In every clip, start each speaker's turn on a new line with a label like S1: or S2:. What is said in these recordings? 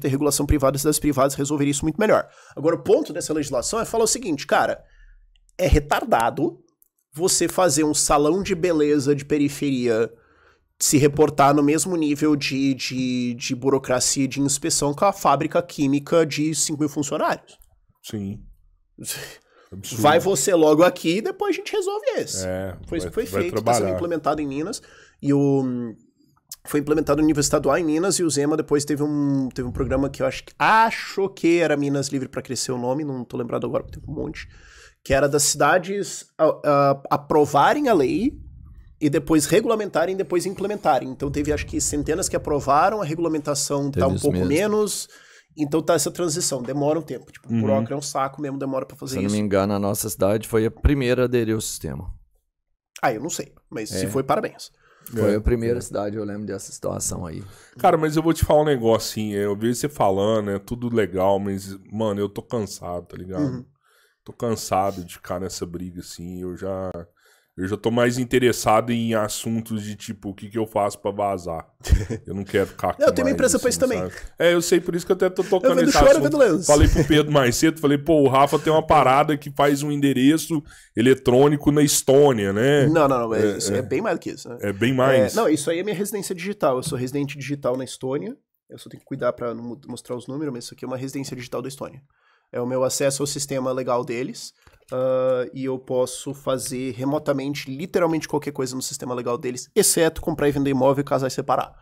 S1: ter regulação privada, das privadas resolveria isso muito melhor. Agora, o ponto dessa legislação é falar o seguinte, cara, é retardado você fazer um salão de beleza de periferia se reportar no mesmo nível de, de, de burocracia de inspeção que a fábrica química de 5 mil funcionários. Sim. Absurdo. Vai você logo aqui e depois a gente resolve esse. É, foi, que foi feito, está sendo implementado em Minas. E o, foi implementado no nível estadual em Minas e o Zema depois teve um, teve um programa que eu acho, acho que era Minas Livre para crescer o nome, não tô lembrado agora, porque teve um monte, que era das cidades a, a, aprovarem a lei e depois regulamentarem e depois implementarem. Então teve acho que centenas que aprovaram, a regulamentação tá teve tá um pouco mesmo. menos. Então tá essa transição, demora um tempo. Tipo, uhum. é um saco mesmo, demora para fazer Se isso. Se não me
S2: engano, a nossa cidade foi a primeira a aderir ao sistema.
S1: Ah, eu não sei, mas é. se foi, parabéns. Foi é. a primeira
S3: cidade, eu lembro dessa situação aí. Cara, mas eu vou te falar um negócio assim. Eu vi você falando, é tudo legal, mas, mano, eu tô cansado, tá ligado? Uhum. Tô cansado de ficar nessa briga assim. Eu já. Eu já tô mais interessado em assuntos de tipo, o que, que eu faço para vazar. Eu não quero ficar com Eu tenho uma impressão assim, pra isso também. É, eu sei, por isso que eu até tô tocando eu esse assunto. Eu lance. Falei pro Pedro mais cedo, falei, pô, o Rafa tem uma parada que faz um endereço eletrônico na Estônia, né? Não, não, não. É, é, é, é bem mais do que isso. Né? É bem mais. É, não,
S1: isso aí é minha residência digital. Eu sou residente digital na Estônia. Eu só tenho que cuidar para não mostrar os números, mas isso aqui é uma residência digital da Estônia é o meu acesso ao sistema legal deles. Uh, e eu posso fazer remotamente, literalmente qualquer coisa no sistema legal deles, exceto comprar e vender imóvel e casar e separar.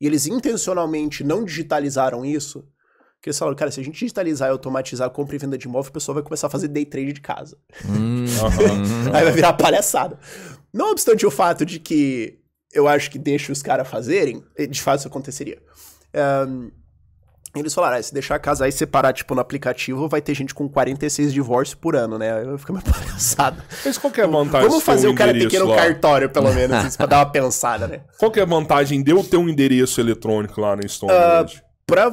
S1: E eles intencionalmente não digitalizaram isso, porque eles falaram, cara, se a gente digitalizar e automatizar a compra e venda de imóvel, o pessoal vai começar a fazer day trade de casa.
S3: Hum, uhum. Aí vai virar
S1: palhaçada. Não obstante o fato de que eu acho que deixa os caras fazerem, de fato isso aconteceria. Um, eh, eles falaram, ah, se deixar casar e separar, tipo, no aplicativo, vai ter gente com 46 divórcios por ano, né? Eu fico meio palhaçada. Mas qual que é a vantagem? Vamos fazer um o cara pequeno no cartório, pelo menos, isso, pra dar uma pensada, né?
S3: Qual que é a vantagem de eu ter um endereço eletrônico lá no Stone uh, ah,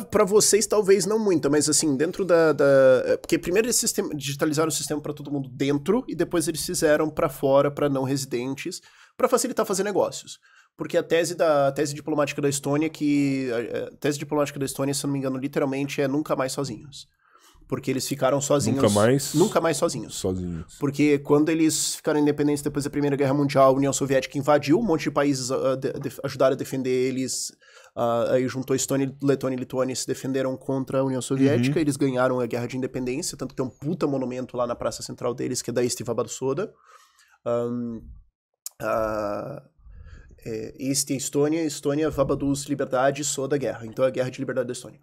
S1: para vocês, talvez não muito, mas assim, dentro da. da é, porque primeiro eles sistema, digitalizaram o sistema para todo mundo dentro e depois eles fizeram para fora, para não residentes, para facilitar fazer negócios porque a tese da a tese diplomática da Estônia que a tese diplomática da Estônia, se não me engano, literalmente é nunca mais sozinhos. Porque eles ficaram sozinhos. Nunca mais? Nunca mais sozinhos. Sozinhos. Porque quando eles ficaram independentes depois da Primeira Guerra Mundial, a União Soviética invadiu, um monte de países ah, ajudaram a defender eles. Uh, aí juntou Estônia, Letônia e Lituânia se defenderam contra a União uhum. Soviética. Uhum. Eles ganharam a Guerra de Independência, tanto que tem um puta monumento lá na praça central deles, que é da Estiva Soda. Um, é, este é Estônia, Estônia, Vabaduz, Liberdade, Soda, Guerra. Então é a Guerra de Liberdade da Estônia.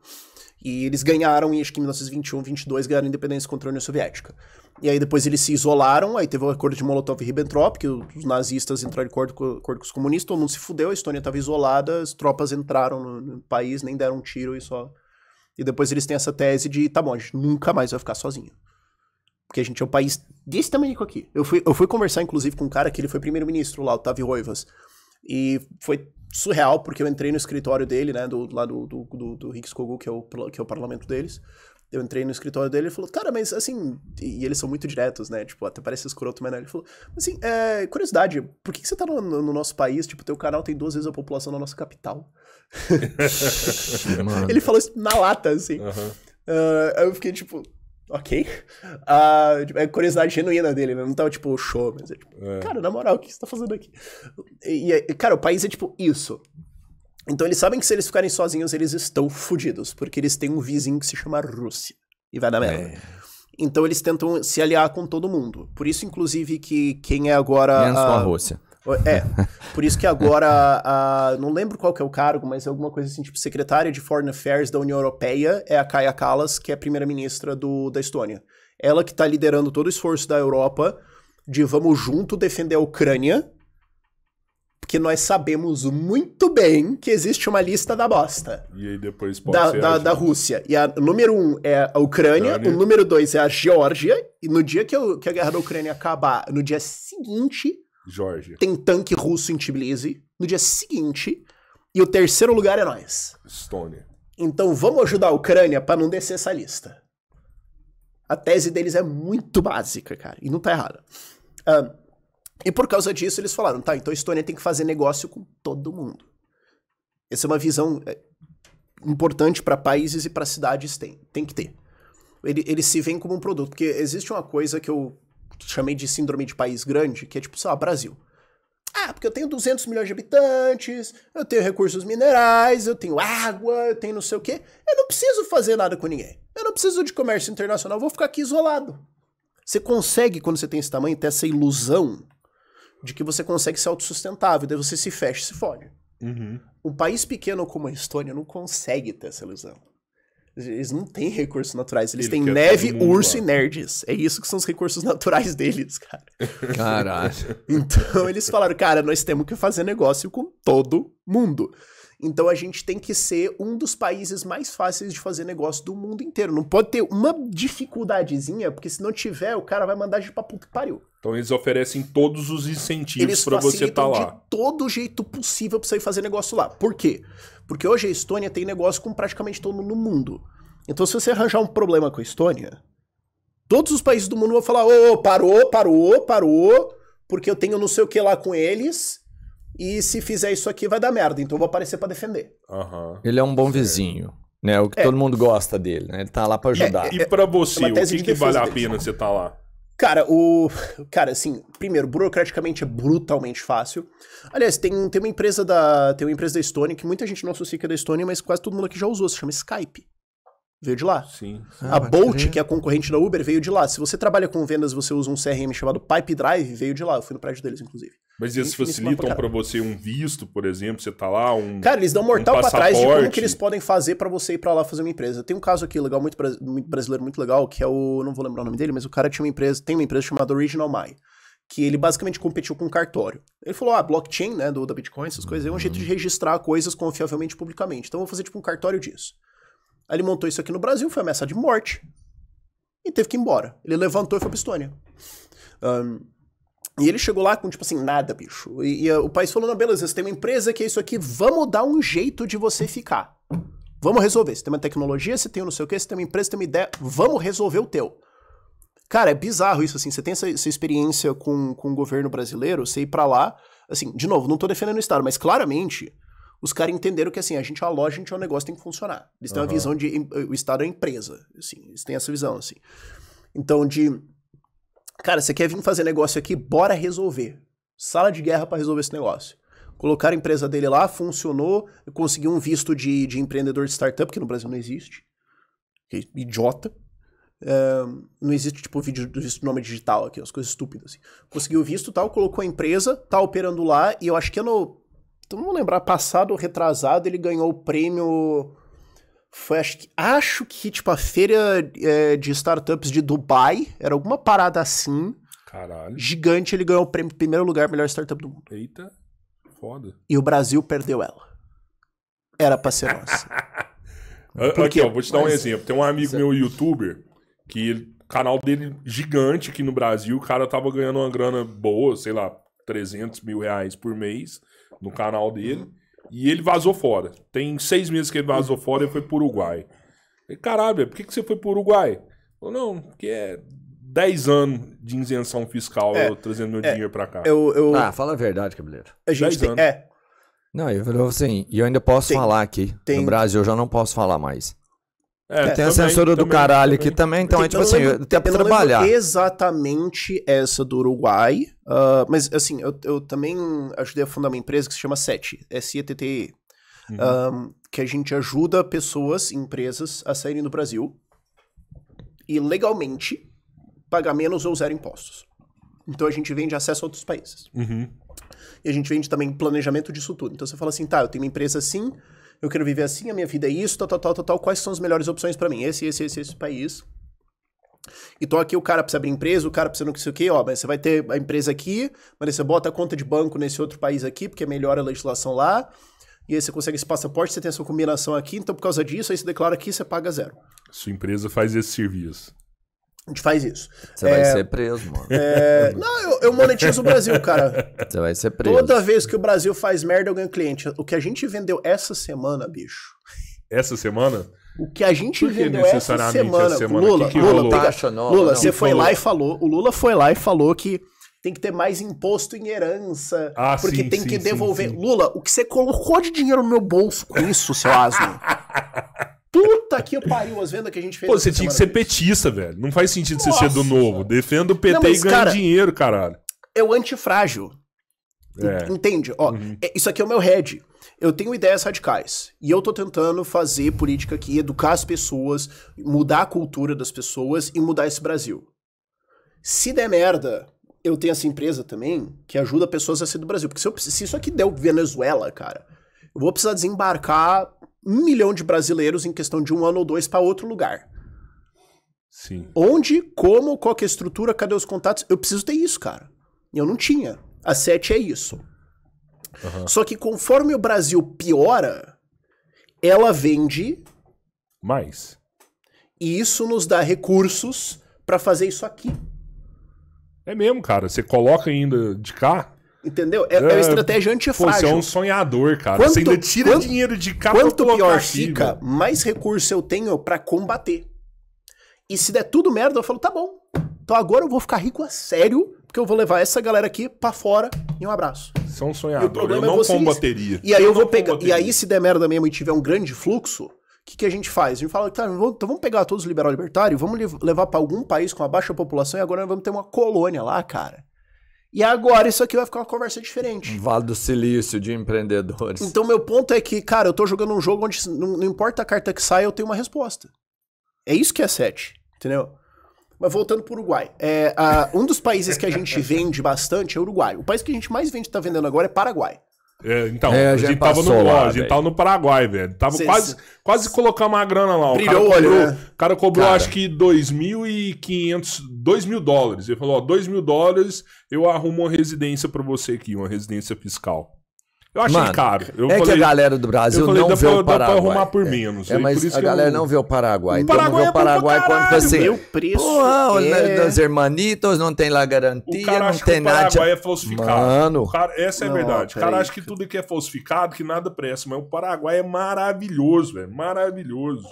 S1: E eles ganharam, em, acho que em 1921, 22, ganharam a independência contra a União Soviética. E aí depois eles se isolaram, aí teve o acordo de Molotov-Ribbentrop, que os nazistas entraram em acordo com, acordo com os comunistas, todo mundo se fudeu, a Estônia estava isolada, as tropas entraram no, no, país, nem deram um tiro e só... E depois eles têm essa tese de, tá bom, a gente nunca mais vai ficar sozinho. Porque a gente é um país desse tamanho aqui. Eu fui, eu fui conversar, inclusive, com um cara que ele foi primeiro-ministro lá, Otávio Roivas. E foi surreal, porque eu entrei no escritório dele, né, do, lá do, do, do, do Hicks Kogu, que é, o, que é o parlamento deles. Eu entrei no escritório dele e ele falou, cara, mas assim. E eles são muito diretos, né? Tipo, até parece escroto, mas né? ele falou, assim, é, curiosidade, por que, que você tá no, no, nosso país? Tipo, teu canal tem duas vezes a população da nossa capital.
S3: ele falou
S1: isso na lata, assim. Uhum. Uh, eu fiquei tipo, ok. Uh, é curiosidade genuína dele, né? Não tava, tipo, show, mas é tipo, é. cara, na moral, o que você tá fazendo aqui? E, e, cara, o país é, tipo, isso. Então eles sabem que se eles ficarem sozinhos, eles estão fodidos, porque eles têm um vizinho que se chama Rússia. E vai dar merda. É. Então eles tentam se aliar com todo mundo. Por isso, inclusive, que quem é agora. Menos a... com a Rússia. É, por isso que agora, a, não lembro qual que é o cargo, mas é alguma coisa assim, tipo, secretária de Foreign Affairs da União Europeia é a Kaja Kallas, que é primeira-ministra da Estônia. Ela que está liderando todo o esforço da Europa de vamos junto defender a Ucrânia, porque nós sabemos muito bem que existe uma lista da bosta.
S3: E aí depois pode da, ser da, da
S1: Rússia. E a número um é a Ucrânia, Ucrânia, o número dois é a Geórgia, e no dia que, eu, que a guerra da Ucrânia acabar, no dia seguinte Jorge. Tem tanque russo em Tbilisi. No dia seguinte. E o terceiro lugar é nós.
S3: Estônia.
S1: Então vamos ajudar a Ucrânia para não descer essa lista. A tese deles é muito básica, cara. E não tá errada. e por causa disso eles falaram, tá, então a Estônia tem que fazer negócio com todo mundo. Essa é uma visão é, importante para países e para cidades tem, tem que ter. Ele, ele se veem como um produto, porque existe uma coisa que eu chamei de síndrome de país grande, que é tipo, sei lá, Brasil. Ah, porque eu tenho 200 milhões de habitantes, eu tenho recursos minerais, eu tenho água, eu tenho não sei o quê. Eu não preciso fazer nada com ninguém. Eu não preciso de comércio internacional, eu vou ficar aqui isolado. Você consegue, quando você tem esse tamanho, ter essa ilusão de que você consegue ser autossustentável, daí você se fecha e se fode. Uhum. Um país pequeno como a Estônia não consegue ter essa ilusão. Eles não têm recursos naturais, eles Ele têm neve, urso e nerds. É isso que são os recursos naturais deles, cara. Caralho. Então eles falaram, cara, nós temos que fazer negócio com todo mundo. Então a gente tem que ser um dos países mais fáceis de fazer negócio do mundo inteiro. Não pode ter uma dificuldadezinha, porque se não tiver, o cara vai mandar de pra puta que pariu.
S3: Então eles oferecem todos os incentivos para você estar tá lá. De
S1: todo jeito possível pra você ir fazer negócio lá. Por quê? Porque hoje a Estônia tem negócio com praticamente todo mundo no mundo. Então, se você arranjar um problema com a Estônia, todos os países do mundo vão falar: ô, oh, parou, parou, parou, porque eu tenho não sei o que lá com eles. E se fizer isso aqui vai dar merda, então eu vou aparecer para defender.
S2: Uhum. Ele é um bom vizinho, né? O que é. todo mundo gosta dele, né? Ele tá lá para é, ajudar. É, é, e para
S1: você, o que, que vale a pena você estar tá lá? Cara, o. Cara, assim, primeiro, burocraticamente é brutalmente fácil. Aliás, tem, tem uma empresa da. Tem uma empresa da Estônia que muita gente não associa que é da Estônia, mas quase todo mundo aqui já usou, se chama Skype. Veio de lá. Sim. a ah, Bolt, que é a concorrente da Uber, veio de lá. Se você trabalha com vendas, você usa um CRM chamado Pipe Drive, veio de lá. Eu fui no prédio deles, inclusive. Mas eles facilitam para
S3: você um visto, por exemplo, você tá lá, um. Cara, eles dão mortal um para trás de como que
S1: eles podem fazer para você ir para lá fazer uma empresa. Tem um caso aqui legal, muito, muito brasileiro, muito legal, que é o. Não vou lembrar o nome dele, mas o cara tinha uma empresa, tem uma empresa chamada Original My que ele basicamente competiu com cartório. Ele falou, ah, blockchain, né, do, da Bitcoin, essas uhum. coisas, é um jeito de registrar coisas confiavelmente publicamente. Então, eu vou fazer, tipo, um cartório disso. Aí ele montou isso aqui no Brasil, foi ameaça de morte e teve que ir embora. Ele levantou e foi pra Estônia. Um, e ele chegou lá com, tipo assim, nada, bicho. E, e eh, o país falou: não, beleza, você tem uma empresa que é isso aqui, vamos dar um jeito de você ficar. Vamos resolver. Você tem uma tecnologia, você tem um não sei o quê, você tem uma empresa, você tem uma ideia, vamos resolver o teu. Cara, é bizarro isso, assim. Você tem essa, essa experiência com, com o governo brasileiro, você ir pra lá. Assim, de novo, não tô defendendo o Estado, mas claramente os caras entenderam que, assim, a gente é uma loja, a gente é um negócio, tem que funcionar. Eles têm uhum. uma visão de. Eh, o Estado é empresa, assim. Eles têm essa visão, assim. Então, de Cara, você quer vir fazer negócio aqui? Bora resolver. Sala de guerra para resolver esse negócio. Colocaram a empresa dele lá, funcionou, conseguiu um visto de, de empreendedor de startup, que no Brasil não existe. Que idiota. É, não existe, tipo, vídeo do visto nome digital aqui, as coisas estúpidas. Assim. Conseguiu o visto tal, colocou a empresa, tá operando lá, e eu acho que ano. É não vou lembrar, passado ou retrasado, ele ganhou o prêmio foi, acho que, acho que tipo, a feira é, de startups de Dubai, era alguma parada assim. Caralho. Gigante, ele ganhou o prêmio primeiro lugar, melhor startup do mundo.
S3: Eita, foda.
S1: E o Brasil perdeu ela. Era pra ser nossa.
S3: Por Aqui, ó, vou te dar Mas... um exemplo. Tem um amigo é meu, youtuber, que o canal dele gigante aqui no Brasil, o cara tava ganhando uma grana boa, sei lá, 300 mil reais por mês no canal dele. Uhum. E ele vazou fora. Tem seis meses que ele vazou fora e foi pro Uruguai. Falei, caralho, por que, que você foi pro Uruguai? Falou, não, porque é 10 anos de isenção fiscal é, eu trazendo meu é, dinheiro pra cá. Eu, eu... Ah, fala a verdade, cabeleiro. A gente tem, anos. É.
S2: Não, eu falou assim, e eu ainda posso tem, falar aqui. Tem... No Brasil eu já não posso falar mais.
S1: É, tem também, a censura do também, caralho também. aqui também, então eu, é tipo assim, tem a pra trabalhar. Exatamente essa do Uruguai, uh, mas assim, eu, eu, também ajudei a fundar uma empresa que se chama SETE, S-E-T-T-E, uhum. um, ah, que a gente ajuda pessoas, empresas a saírem do Brasil e legalmente pagar menos ou zero impostos. Então a gente vende acesso a outros países. Uhum. E a gente vende também planejamento disso tudo. Então você fala assim, tá, eu tenho uma empresa assim, eu quero viver assim, a minha vida é isso, tal, tal, tal, tal, tal. Quais são as melhores opções para mim? Esse, esse, esse, esse país. Então aqui o cara precisa abrir empresa, o cara precisa não sei o quê, ó, mas você vai ter a empresa aqui, mas você bota a conta de banco nesse outro país aqui, porque é melhor a legislação lá, e aí você consegue esse passaporte, você tem essa combinação aqui, então por causa disso, aí você declara aqui, você paga zero.
S3: Sua empresa faz esse serviço.
S1: A gente faz isso. Você é... vai ser preso, mano. É... Não, eu, eu, monetizo o Brasil, cara. Você vai ser preso. Toda vez que o Brasil faz merda, eu ganho cliente. O que a gente vendeu essa semana, bicho.
S3: Essa semana? O que a gente que vendeu essa semana. semana? Lula, que que Lula, pega... Tá, Taxa nova, Lula, não, né? você foi falou? lá e
S1: falou. O Lula foi lá e falou que tem que ter mais imposto em herança. Ah, porque sim, tem sim, que devolver. Sim, Lula, o que você colocou de dinheiro no meu bolso com isso, seu asno? Puta que pariu as vendas que a gente fez. Pô, você tinha que ser
S3: petista, velho. Não faz sentido Nossa. você ser do novo. Defenda o PT Não, mas, e ganha cara,
S1: dinheiro, caralho. É o antifrágil. É. Entende? Ó, uhum. É, isso aqui é o meu head. Eu tenho ideias radicais. E eu tô tentando fazer política que educar as pessoas, mudar a cultura das pessoas e mudar esse Brasil. Se der merda, eu tenho essa empresa também que ajuda pessoas a sair do Brasil. Porque se, eu, se isso aqui der Venezuela, cara, eu vou precisar desembarcar um milhão de brasileiros em questão de um ano ou dois para outro lugar. Sim. Onde, como, qual é a estrutura, cadê os contatos? Eu preciso ter isso, cara. Eu não tinha. A sete é isso. Uhum. Só que conforme o Brasil piora, ela vende mais. E isso nos dá recursos para fazer isso aqui. É mesmo,
S3: cara. Você coloca ainda de cá
S1: Entendeu? É, é, uma ah, estratégia antifrágil. você é um
S3: sonhador, cara. Quanto, você ainda tira quanto, dinheiro de cá Quanto pior aqui, fica,
S1: mais recurso eu tenho para combater. E se der tudo merda, eu falo, tá bom. Então agora eu vou ficar rico a sério, porque eu vou levar essa galera aqui para fora e um abraço. São sonhadores. É e o problema eu é não é vocês. combateria. E aí eu, eu vou pegar. E aí, se der merda mesmo e tiver um grande fluxo, o que, que a gente faz? A gente fala, tá, então vamos pegar todos os liberal libertários, vamos levar para algum país com uma baixa população e agora nós vamos ter uma colônia lá, cara. E agora isso aqui vai ficar uma conversa diferente.
S2: Vale do silício de empreendedores. Então,
S1: meu ponto é que, cara, eu tô jogando um jogo onde não, não importa a carta que sai, eu tenho uma resposta. É isso que é 7, entendeu? Mas voltando pro Uruguai. É, a, um dos países que a gente vende bastante é o Uruguai. O país que a gente mais vende, tá vendendo agora, é Paraguai. É,
S3: então, é, a gente tava no lá, a gente tava no Paraguai, velho. Tava quase, quase colocar uma
S1: grana lá. O cara cobrou, né? cara cobrou cara. acho
S3: que 2.500, 2 mil dólares. Ele falou, ó, 2 mil dólares, eu arrumo uma residência para você aqui, uma residência fiscal. Eu achei Mano, caro. Eu é falei, que a galera do Brasil falei, não vê pra, o Paraguai. Dá pra arrumar por é, menos. É, é mas a galera eu... não vê o
S2: Paraguai. O Paraguai então, é o Paraguai é quando você... Meu preço Pô, é... Das hermanitos não tem lá garantia, não tem nada... O Paraguai nada... é falsificado. Mano... Cara, essa é a verdade. O cara acha que
S3: tudo que é falsificado, que nada presta. Mas o Paraguai é maravilhoso, velho. Maravilhoso.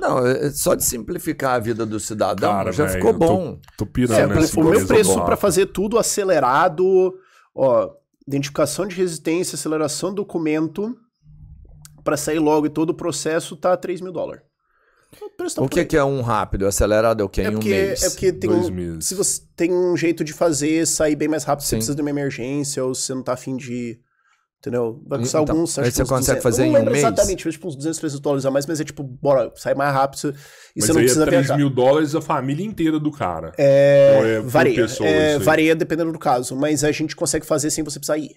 S2: Não, só de simplificar a vida do cidadão cara, já véio, ficou bom. Tô, tô pirando. É, o meu preço para
S1: fazer tudo acelerado... Ó, identificação de resistência, aceleração do documento para sair logo e todo o processo tá 3 mil dólares.
S2: O, tá o que, que, é um rápido? Acelerado é o que? É em porque, um mês? É porque tem dois um, meses.
S1: Se você tem um jeito de fazer, sair bem mais rápido, Sim. você precisa de uma emergência ou você não tá afim de Entendeu? Vai custar então, alguns. Aí você consegue 200, fazer em um mês? exatamente, tipo uns 200, 300 dólares a mais, mas é tipo, bora, sai mais rápido e mas você não aí é precisa é 3 viajar. mil dólares a família inteira do
S3: cara. É, é varia. Pessoa, é, varia
S1: dependendo do caso, mas a gente consegue fazer sem você precisar ir.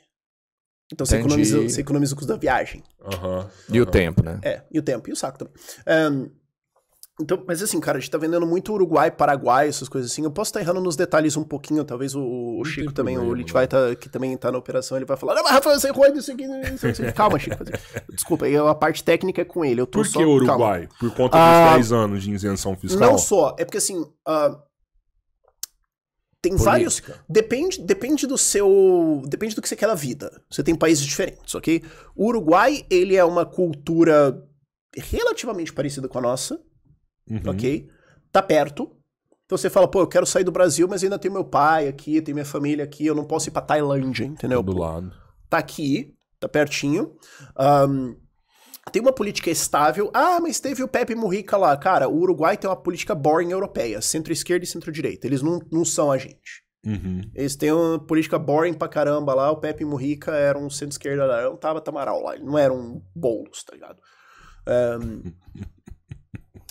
S1: Então você economiza, você economiza o custo da viagem. Uhum, uhum.
S3: E o tempo, né?
S1: É, e o tempo, e o saco também. Um, então, mas assim, cara, a gente tá vendendo muito Uruguai, Paraguai, essas coisas assim. Eu posso estar tá errando nos detalhes um pouquinho, talvez o, o Chico também, problema, o Litvai, tá, que também tá na operação, ele vai falar, não, mas Rafael, você errou isso aqui, Calma, Chico. Desculpa, a parte técnica é com ele. Eu tô Por só, que Uruguai? Calma. Por conta dos uh, ah, 10 anos
S3: de isenção fiscal? Não só,
S1: é porque assim, uh, tem Política. vários. Depende, depende do seu. Depende do que você quer da vida. Você tem países diferentes, ok? O Uruguai, ele é uma cultura relativamente parecida com a nossa uhum. ok? Tá perto. Então você fala, pô, eu quero sair do Brasil, mas ainda tem meu pai aqui, tem minha família aqui, eu não posso ir pra Tailândia, entendeu? Tá do lado. Tá aqui, tá pertinho. Um, tem uma política estável. Ah, mas teve o Pepe Murrica lá. Cara, o Uruguai tem uma política boring europeia, centro-esquerda e centro-direita. Eles não, não são a gente. Uhum. Eles têm uma política boring pra caramba lá. O Pepe Murrica era um centro-esquerda, não tava Tamaral lá. Ele não era um bolos, tá ligado? Um,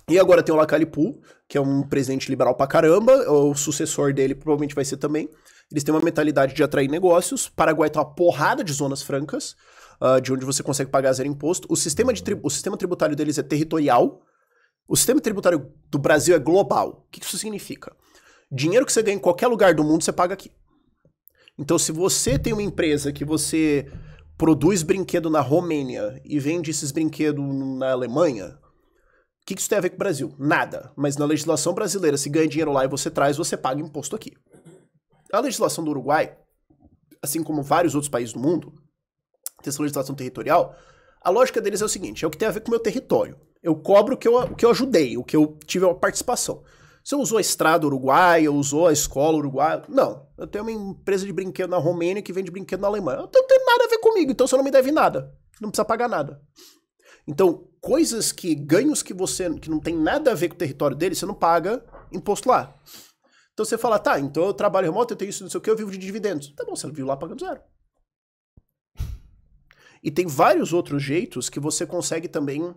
S1: E agora tem o Lacalipu, que é um presidente liberal pra caramba, o sucessor dele provavelmente vai ser também. Eles têm uma mentalidade de atrair negócios. Paraguai tem tá uma porrada de zonas francas, uh, de onde você consegue pagar zero imposto. O sistema, de o sistema tributário deles é territorial. O sistema tributário do Brasil é global. O que isso significa? Dinheiro que você ganha em qualquer lugar do mundo, você paga aqui. Então, se você tem uma empresa que você produz brinquedo na Romênia e vende esses brinquedos na Alemanha, o que isso tem a ver com o Brasil? Nada. Mas na legislação brasileira, se ganha dinheiro lá e você traz, você paga imposto aqui. A legislação do Uruguai, assim como vários outros países do mundo, tem essa legislação territorial, a lógica deles é o seguinte: é o que tem a ver com o meu território. Eu cobro o que eu, o que eu ajudei, o que eu tive uma participação. Você usou a estrada uruguaia, usou a escola uruguaia. Não. Eu tenho uma empresa de brinquedo na Romênia que vende brinquedo na Alemanha. Eu então não tem nada a ver comigo, então você não me deve nada. Não precisa pagar nada. Então, coisas que ganhos que você que não tem nada a ver com o território dele, você não paga imposto lá. Então você fala, tá, então eu trabalho remoto, eu tenho isso, não sei o que, eu vivo de dividendos. Tá bom, você vive lá pagando zero. E tem vários outros jeitos que você consegue também.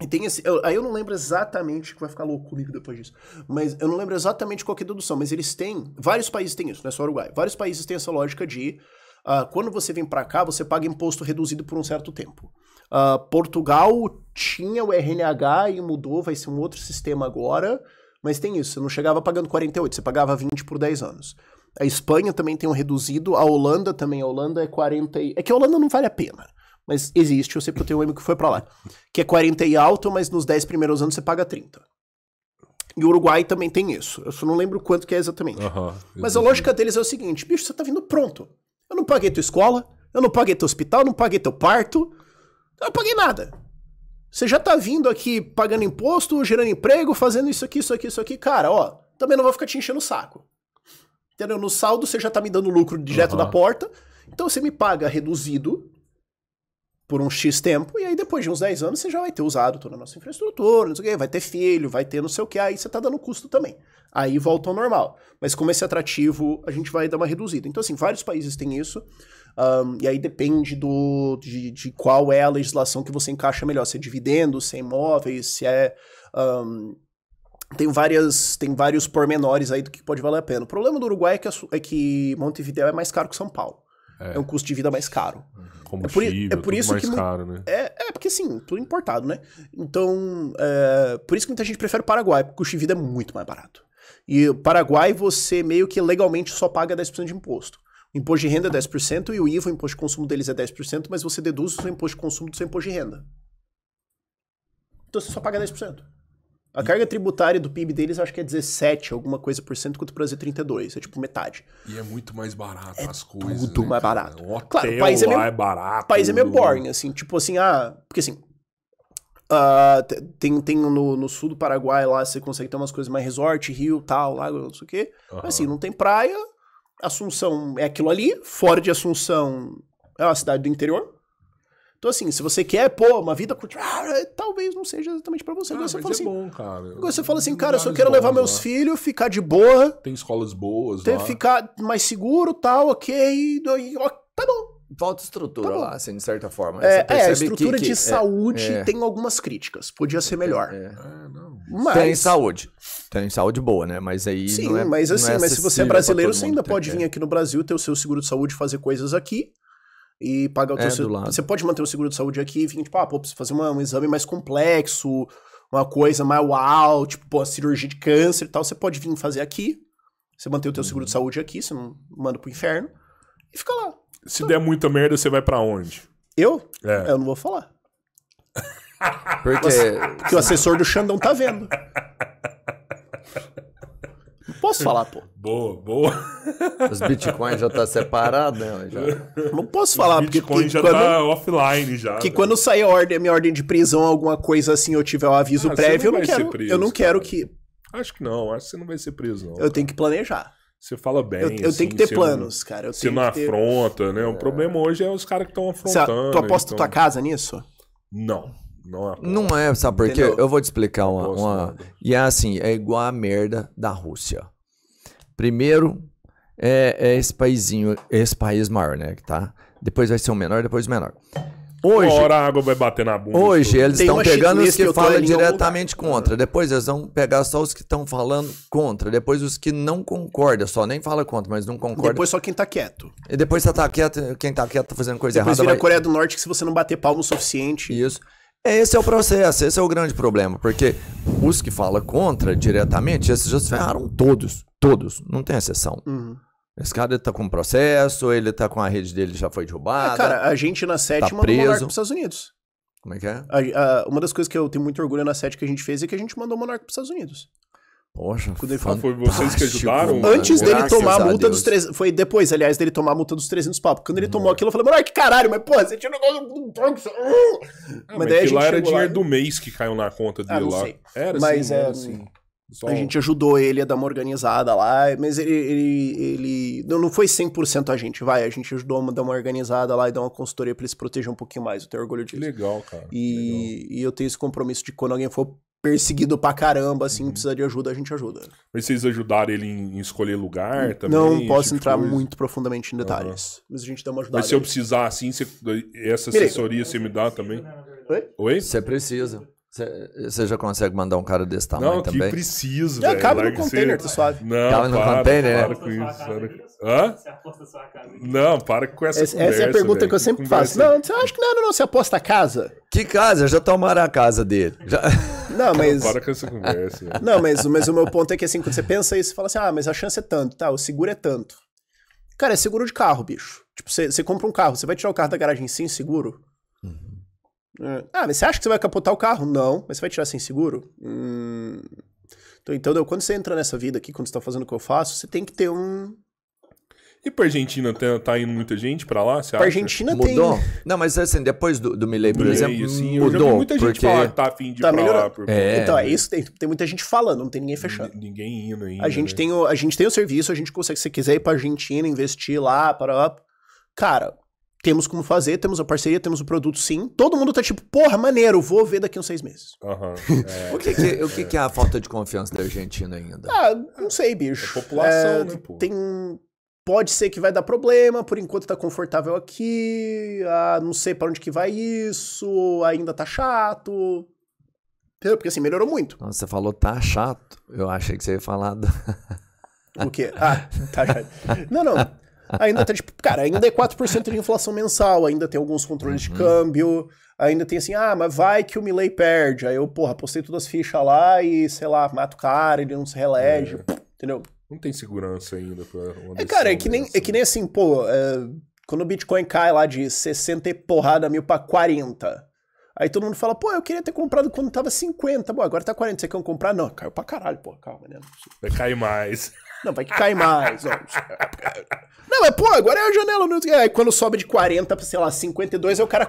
S1: E tem esse, eu, aí eu não lembro exatamente, que vai ficar louco comigo depois disso, mas eu não lembro exatamente qual é a dedução, mas eles têm, vários países têm isso, não é só Uruguai, vários países têm essa lógica de, uh, quando você vem para cá, você paga imposto reduzido por um certo tempo. Uh, Portugal tinha o RNH e mudou, vai ser um outro sistema agora, mas tem isso, você não chegava pagando 48, você pagava 20 por 10 anos. A Espanha também tem um reduzido, a Holanda também, a Holanda é 40 e... É que a Holanda não vale a pena, mas existe, eu sei porque eu tenho um amigo que foi para lá, que é 40 e alto, mas nos 10 primeiros anos você paga 30. E o Uruguai também tem isso. Eu só não lembro quanto que é exatamente. mas a lógica deles é o seguinte, bicho, você tá vindo pronto. Eu não paguei tua escola, eu não paguei teu hospital, eu não paguei teu parto, eu não paguei nada. Você já tá vindo aqui pagando imposto, gerando emprego, fazendo isso aqui, isso aqui, isso aqui. Cara, ó, também não vou ficar te enchendo o saco. Entendeu? No saldo você já tá me dando lucro direto uhum. da porta. Então você me paga reduzido por um X tempo, e aí depois de uns 10 anos você já vai ter usado toda a nossa infraestrutura, não sei o quê, vai ter filho, vai ter não sei o que, aí você tá dando custo também. Aí volta ao normal. Mas como esse atrativo, a gente vai dar uma reduzida. Então, assim, vários países têm isso. Um, e aí depende do, de, de, qual é a legislação que você encaixa melhor. Se é dividendo, se é imóveis, se é. Um, tem, várias, tem vários pormenores aí do que pode valer a pena. O problema do Uruguai é que, a, é que Montevideo é mais caro que São Paulo. É. é, um custo de vida mais caro. Uhum. É Combustível, é por, é por isso mais que, caro, né? É, é porque assim, tudo importado, né? Então, é, por isso que muita gente prefere o Paraguai, porque o custo de vida é muito mais barato. E o Paraguai você meio que legalmente só paga 10% de imposto. Imposto de renda é 10% e o IVA, o imposto de consumo deles é 10%, mas você deduz o seu imposto de consumo do seu imposto de renda. Então você só paga 10%. A carga tributária do PIB deles acho que é 17, alguma coisa por cento, quanto o Brasil é 32, é tipo metade.
S3: E é muito mais barato é as coisas. Tudo né, mais cara? barato. O claro, o país é meio, é barato. O país
S1: é meio boring, assim, tipo assim, ah, porque assim, Uh, tem tem no, no, sul do Paraguai lá, você consegue ter umas coisas mais resort, rio, tal, lago, não sei o quê. Uhum. Mas assim, não tem praia, Assunção é aquilo ali, fora de Assunção é uma cidade do interior. Então, assim, se você quer, pô, uma vida curta, ah, talvez não seja exatamente para você. Ah, você fala é assim, bom, cara. Você fala assim, cara, eu só quero levar meus filhos, ficar de boa. Tem escolas boas ter, Ficar mais seguro, tal, ok, ó, tá bom. Falta estrutura
S2: tá lá, assim, de certa forma. Né? É, é a estrutura que, de que, é, saúde é, tem
S1: algumas críticas. Podia ser é, melhor. É, é. Ah, não, mas... Tem
S2: saúde. Tem saúde boa, né? Mas aí. Sim, não é, mas é assim, é mas se você é brasileiro, você ainda
S1: pode vir é. aqui no Brasil, ter o seu seguro de saúde, fazer coisas aqui e pagar o É, seu... Você pode manter o seguro de saúde aqui e vir, tipo, ah, pô, preciso fazer uma, um exame mais complexo, uma coisa mais uau, tipo, pô, cirurgia de câncer e tal. Você pode vir fazer aqui. Você manter o teu seguro de uhum. saúde aqui, você não manda pro inferno. E fica lá. Se então... der muita merda, você vai para onde? Eu? É. Eu não vou falar. Porque o assessor do Xandão tá vendo. Não posso falar, pô.
S3: Boa, boa.
S2: Os bitcoins já tá separado, né? Já. Não
S1: posso falar, Os porque... Bitcoin já quando, tá
S3: offline já. Que né?
S1: quando sair a ordem, minha ordem de prisão, alguma coisa assim, eu tiver o um aviso ah, prévio, eu não quero... Preso, eu não quero cara. que...
S3: Acho que não, acho que você não vai ser preso, não. Eu cara. tenho que planejar. Você fala bem. Eu, eu assim, tenho que ter planos, não, cara. Eu você não ter... afronta, né? É. O problema hoje é os caras que estão afrontando. Você, tu aposta então... tua
S1: casa nisso?
S3: Não
S2: não Não é, sabe por quê? Eu vou te explicar uma, uma. E é assim, é igual a merda da Rússia. Primeiro, é, é esse paizinho, esse país maior, né? Tá? Depois vai ser o menor, depois o menor.
S3: Hoje, Uma hora a água vai bater na bunda. Hoje eles estão pegando os que, que falam então diretamente contra.
S2: Depois eles vão pegar só os que estão falando contra. Depois os que não concordam. Só nem fala contra, mas não concorda. Depois só quem tá quieto. E depois você tá quieto, quem tá quieto tá fazendo coisa depois errada. Depois vira vai... a Coreia do Norte que se você não bater palmo o suficiente... Isso. Esse é o processo, esse é o grande problema, porque os que falam contra diretamente, esses já se ferraram todos, todos, não tem exceção. Uhum. Esse cara tá com processo, ele tá com a rede dele já foi derrubada.
S1: É, cara, a gente na tá sétima tá preso. mandou monarca pros Estados Unidos. Como é que é? A, a, uma das coisas que eu tenho muito orgulho na sete que a gente fez é que a gente mandou o monarca pros Estados Unidos.
S3: Poxa, Quando ele foi vocês que ajudaram? Mano. Antes dele Graças tomar a multa a
S1: dos 300. Foi depois, aliás, dele tomar a multa dos 300 Porque Quando ele tomou hum. aquilo, eu falei, mano, que caralho, mas porra, você tinha um negócio... Uh! Ah, mas daí a gente. lá era dinheiro lá...
S3: do mês que caiu na conta dele ah, lá. Sei. Era mas assim. Mas é assim. assim.
S1: Só... A gente ajudou ele a dar uma organizada lá, mas ele. ele, ele... Não, não foi 100% a gente, vai. A gente ajudou a dar uma organizada lá e dar uma consultoria pra ele se proteger um pouquinho mais. Eu tenho orgulho disso. Legal, cara. E, Legal. e eu tenho esse compromisso de quando alguém for perseguido pra caramba, assim, uhum. precisa de ajuda, a gente ajuda.
S3: Mas vocês ajudaram ele em escolher lugar também? Não tipo posso tipo entrar muito profundamente em detalhes. Uhum. Mas a gente dá uma ajuda. Mas se eu precisar, assim, essa assessoria você me dá também? Oi? Você precisa. Você já consegue
S1: mandar um
S2: cara desse tamanho não, também? Não, que precisa, velho. Cabe no container, você... tá suave. Não, cabe no para, container, para, né?
S3: com isso. Hã? Você aposta sua casa. Não, para com essa Essa, conversa, essa é a pergunta véio. que eu sempre que faço. Conversa...
S1: Não, você acha
S2: que não, não, não. Você aposta a casa? Que casa? Já tomaram a casa dele. Já... Não, mas. Para com
S1: essa conversa.
S3: Não, mas, mas o
S1: meu ponto é que assim, quando você pensa isso, você fala assim: ah, mas a chance é tanto, tá? O seguro é tanto. Cara, é seguro de carro, bicho. Tipo, você, você compra um carro, você vai tirar o carro da garagem sem seguro? Uhum. É. Ah, mas você acha que você vai capotar o carro? Não. Mas você vai tirar sem seguro? Hum... Então, então, quando você entra nessa vida aqui, quando você tá fazendo o que eu faço, você tem que ter um,
S3: e pra Argentina tá, tá indo muita gente pra lá, você pra acha? Argentina mudou. tem... Não, mas assim, depois do, do Milley, por exemplo, sim, mudou. muita gente porque... falar, tá afim de tá melhorando. Por... É. é. Então, é
S1: isso, tem, tem muita gente falando, não tem ninguém fechando. N ninguém indo ainda. A gente, né? tem o, a gente tem o serviço, a gente consegue, se quiser ir pra Argentina, investir lá, para Cara, temos como fazer, temos a parceria, temos o produto sim. Todo mundo tá tipo, porra, maneiro, vou ver daqui uns seis meses.
S3: Uhum, é, o que, que é. o
S2: que, que, é a falta de confiança da Argentina ainda?
S1: Ah, não sei, bicho. É população, é, né, pô? Tem, Pode ser que vai dar problema, por enquanto tá confortável aqui, ah, não sei para onde que vai isso, ainda tá chato. Entendeu? Porque assim, melhorou muito.
S2: Nossa, você falou tá chato, eu achei que você ia falar do... O quê? Ah, tá chato. Não, não,
S1: ainda tá tipo, cara, ainda é 4% de inflação mensal, ainda tem alguns controles uhum. de câmbio, ainda tem assim, ah, mas vai que o Milley perde, aí eu, porra, postei todas as fichas lá e, sei lá, mato o cara, ele não se relege, é.
S3: entendeu? Não tem segurança ainda pra
S1: uma é, Cara, é que, nem, é que nem assim, pô, é, quando o Bitcoin cai lá de 60 e porrada mil pra 40. Aí todo mundo fala, pô, eu queria ter comprado quando tava 50, pô, agora tá 40, você quer comprar? Não, caiu pra caralho, pô, calma, né?
S3: Vai cair mais.
S1: Não, vai que cai mais.
S3: Não,
S1: mas pô, agora é a janela. Aí né? é, quando sobe de 40 pra, sei lá, 52, é o cara